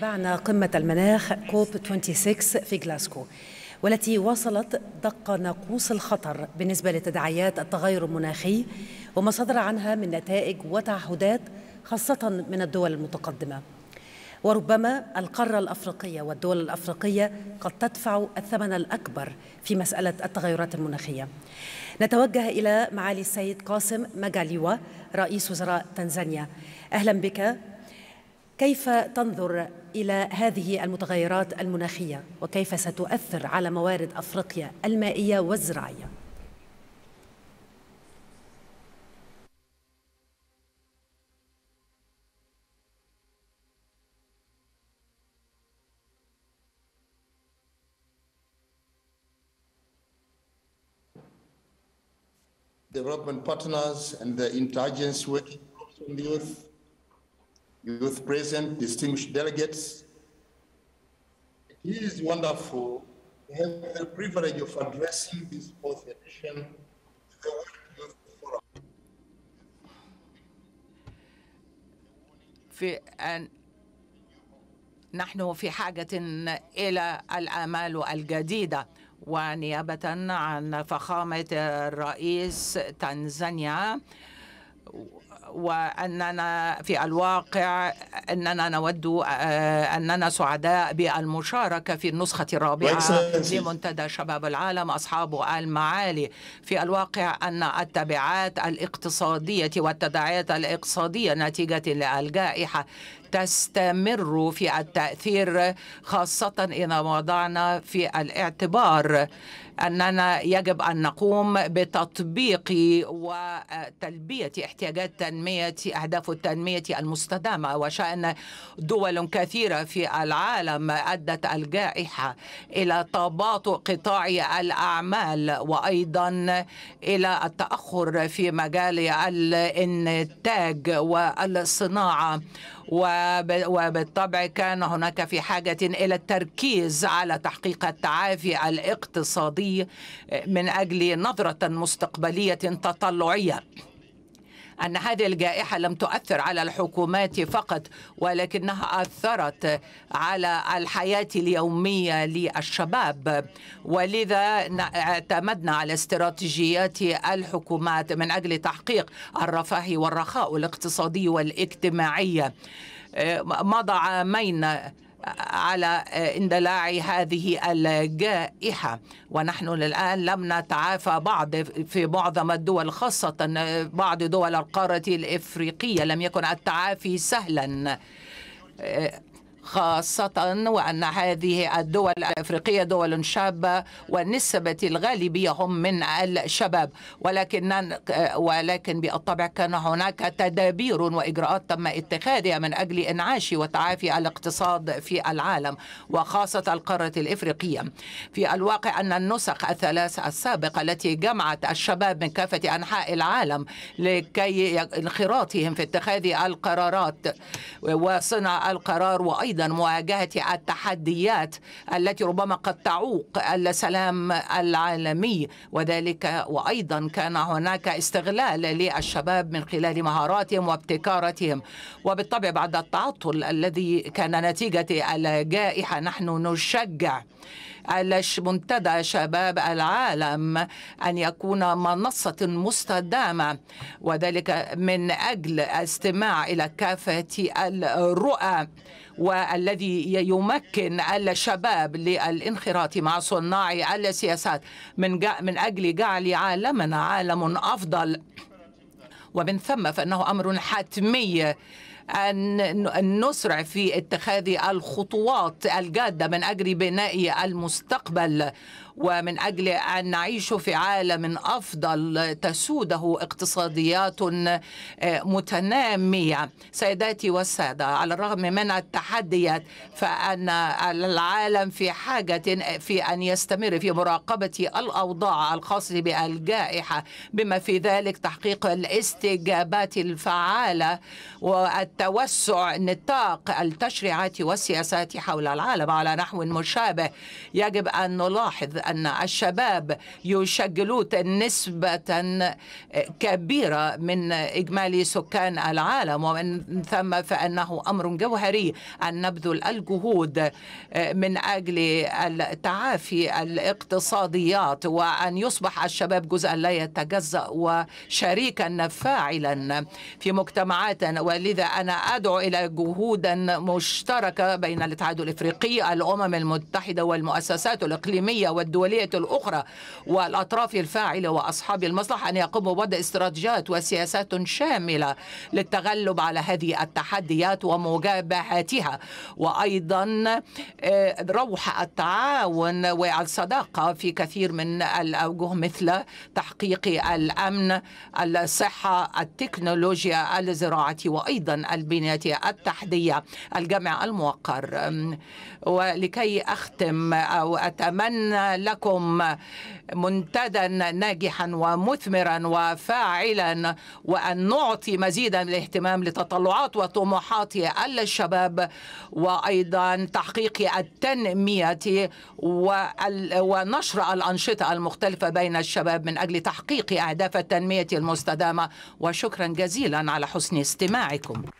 تابعنا قمة المناخ كوب 26 في جلاسكو والتي وصلت دق ناقوس الخطر بالنسبة لتداعيات التغير المناخي وما صدر عنها من نتائج وتعهدات خاصة من الدول المتقدمة وربما القارة الأفريقية والدول الأفريقية قد تدفع الثمن الأكبر في مسألة التغيرات المناخية نتوجه إلى معالي السيد قاسم مجاليوا رئيس وزراء تنزانيا أهلا بك كيف تنظر الى هذه المتغيرات المناخيه وكيف ستؤثر على موارد افريقيا المائيه والزراعيه development partners and the intelligence working groups on the youth youth present, distinguished delegates. It is wonderful to have the privilege of addressing this fourth edition to the World Youth Forum. في نحن في حاجة إلى الآمال الجديدة ونيابة عن فخامة الرئيس تنزانيا وأننا في الواقع أننا نود آه، أننا سعداء بالمشاركة في النسخة الرابعة لمنتدى شباب العالم أصحاب المعالي في الواقع أن التبعات الاقتصادية والتداعيات الاقتصادية نتيجة للجائحة تستمر في التأثير خاصة إذا وضعنا في الاعتبار أننا يجب أن نقوم بتطبيق وتلبية احتياجات تنمية أهداف التنمية المستدامة وشأن دول كثيرة في العالم أدت الجائحة إلى تباطؤ قطاع الأعمال وأيضا إلى التأخر في مجال الإنتاج والصناعة وبالطبع كان هناك في حاجة إلى التركيز على تحقيق التعافي الاقتصادي من أجل نظرة مستقبلية تطلعية أن هذه الجائحة لم تؤثر على الحكومات فقط ولكنها أثرت على الحياة اليومية للشباب ولذا اعتمدنا على استراتيجيات الحكومات من أجل تحقيق الرفاه والرخاء الاقتصادي والاجتماعي أه، مضى عامين على آه، اندلاع هذه الجائحة ونحن الآن لم نتعافى بعض في معظم الدول خاصة آه، بعض دول القارة الإفريقية لم يكن التعافي سهلا آه، خاصة وأن هذه الدول الأفريقية دول شابة والنسبة الغالبية هم من الشباب ولكن ولكن بالطبع كان هناك تدابير وإجراءات تم اتخاذها من أجل إنعاش وتعافي الاقتصاد في العالم وخاصة القارة الإفريقية في الواقع أن النسخ الثلاث السابقة التي جمعت الشباب من كافة أنحاء العالم لكي انخراطهم في اتخاذ القرارات وصنع القرار وأيضا أيضا مواجهة التحديات التي ربما قد تعوق السلام العالمي وذلك وأيضا كان هناك استغلال للشباب من خلال مهاراتهم وابتكاراتهم وبالطبع بعد التعطل الذي كان نتيجة الجائحة نحن نشجع على منتدى شباب العالم أن يكون منصة مستدامة وذلك من أجل استماع إلى كافة الرؤى والذي يمكن الشباب للانخراط مع صناع السياسات من من اجل جعل عالمنا عالم افضل ومن ثم فانه امر حتمي أن نسرع في اتخاذ الخطوات الجادة من أجل بناء المستقبل ومن أجل أن نعيش في عالم أفضل تسوده اقتصاديات آه، متنامية سيداتي والسادة على الرغم من التحديات فأن العالم في حاجة في أن يستمر في مراقبة الأوضاع الخاصة بالجائحة بما في ذلك تحقيق الاستجابات الفعالة والتوسع نطاق التشريعات والسياسات حول العالم على نحو مشابه يجب أن نلاحظ أن الشباب يشكلون نسبة كبيرة من إجمالي سكان العالم ومن ثم فأنه أمر جوهري أن نبذل الجهود آه، من أجل التعافي الاقتصاديات وأن يصبح الشباب جزءا لا يتجزأ وشريكا فاعلا في مجتمعاتنا ولذا أنا أدعو إلى جهود مشتركة بين الاتحاد الإفريقي الأمم المتحدة والمؤسسات الإقليمية والدول الدولية الأخرى والأطراف الفاعلة وأصحاب المصلحة أن يقوموا بوضع استراتيجيات وسياسات شاملة للتغلب على هذه التحديات ومجابهاتها وأيضا آه، روح التعاون والصداقة في كثير من الأوجه مثل تحقيق الأمن الصحة التكنولوجيا الزراعة وأيضا البنية التحتية الجمع الموقر ولكي أختم أو أتمنى لكم منتدى ناجحا ومثمرا وفاعلا وأن نعطي مزيدا من الاهتمام لتطلعات وطموحات الشباب وأيضا تحقيق التنمية ونشر الأنشطة المختلفة بين الشباب من أجل تحقيق أهداف التنمية المستدامة وشكرا جزيلا على حسن استماعكم